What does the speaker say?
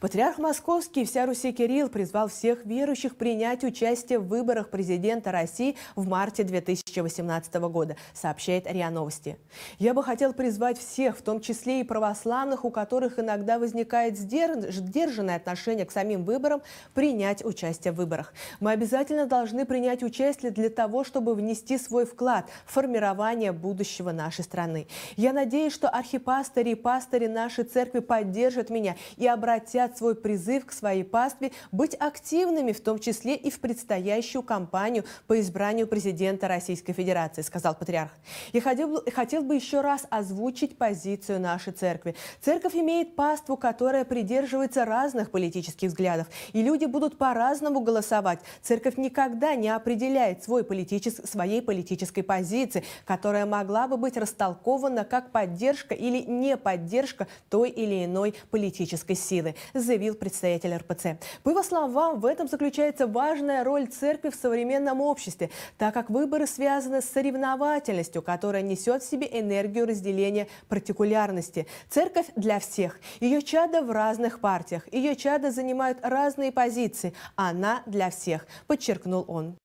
Патриарх Московский и вся Руси Кирилл призвал всех верующих принять участие в выборах президента России в марте 2018 года, сообщает РИА Новости. Я бы хотел призвать всех, в том числе и православных, у которых иногда возникает сдержанное отношение к самим выборам, принять участие в выборах. Мы обязательно должны принять участие для того, чтобы внести свой вклад в формирование будущего нашей страны. Я надеюсь, что архипастыри и пастыри нашей церкви поддержат меня и обратят передать свой призыв к своей пастве быть активными, в том числе и в предстоящую кампанию по избранию президента Российской Федерации, сказал патриарх. Я хотел, хотел бы еще раз озвучить позицию нашей церкви. Церковь имеет паству, которая придерживается разных политических взглядов, и люди будут по-разному голосовать. Церковь никогда не определяет свой политичес... своей политической позиции, которая могла бы быть растолкована как поддержка или не поддержка той или иной политической силы заявил представитель РПЦ. По его словам, в этом заключается важная роль церкви в современном обществе, так как выборы связаны с соревновательностью, которая несет в себе энергию разделения партикулярности. Церковь для всех. Ее чада в разных партиях. Ее чада занимают разные позиции. Она для всех, подчеркнул он.